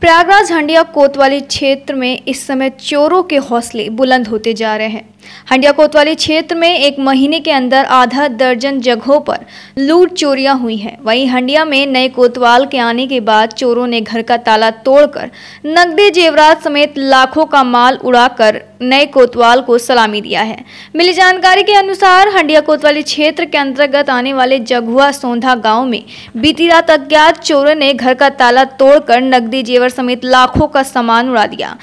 प्रयागराज हंडिया कोतवाली क्षेत्र में इस समय चोरों के हौसले बुलंद होते जा रहे हैं हंडिया कोतवाली क्षेत्र में एक महीने के अंदर आधा दर्जन जगहों पर लूट चोरियां हुई हैं वहीं हंडिया में नए कोतवाल के आने के बाद चोरों ने घर का ताला तोड़कर नकदी जेवरात समेत लाखों का माल उड़ाकर नए कोतवाल को सलामी दिया है मिली जानकारी के अनुसार हंडिया कोतवाली क्षेत्र के अंतर्गत आने वाले जगुआ सोंधा गाँव में बीती रात अज्ञात चोरों ने घर का ताला तोड़कर नकदी जेवर समेत लाखों का सामान उड़ा दिया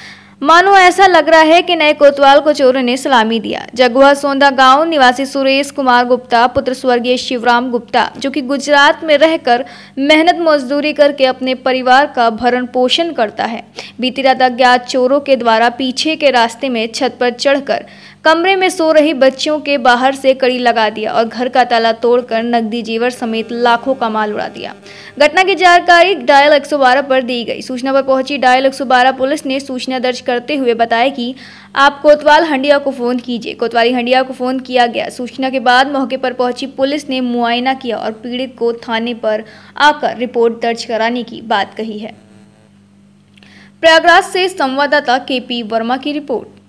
मानो ऐसा लग रहा है कि नए कोतवाल को चोरों ने सलामी दिया जगुआ सोंदा गांव निवासी सुरेश कुमार गुप्ता पुत्र स्वर्गीय शिवराम गुप्ता जो कि गुजरात में रहकर मेहनत मजदूरी करके अपने परिवार का भरण पोषण करता है बीती रात अज्ञात चोरों के द्वारा पीछे के रास्ते में छत पर चढ़कर कमरे में सो रही बच्चियों के बाहर से कड़ी लगा दिया और घर का ताला तोड़कर नकदी जेवर समेत लाखों का माल उड़ा दिया घटना की जानकारी डायल 112 पर दी गई सूचना पर पहुंची डायल 112 पुलिस ने सूचना दर्ज करते हुए बताया कि आप कोतवाल हंडिया को फ़ोन कीजिए कोतवाली हंडिया को फ़ोन किया गया सूचना के बाद मौके पर पहुंची पुलिस ने मुआयना किया और पीड़ित को थाने पर आकर रिपोर्ट दर्ज कराने की बात कही है प्रयागराज से संवाददाता के पी वर्मा की रिपोर्ट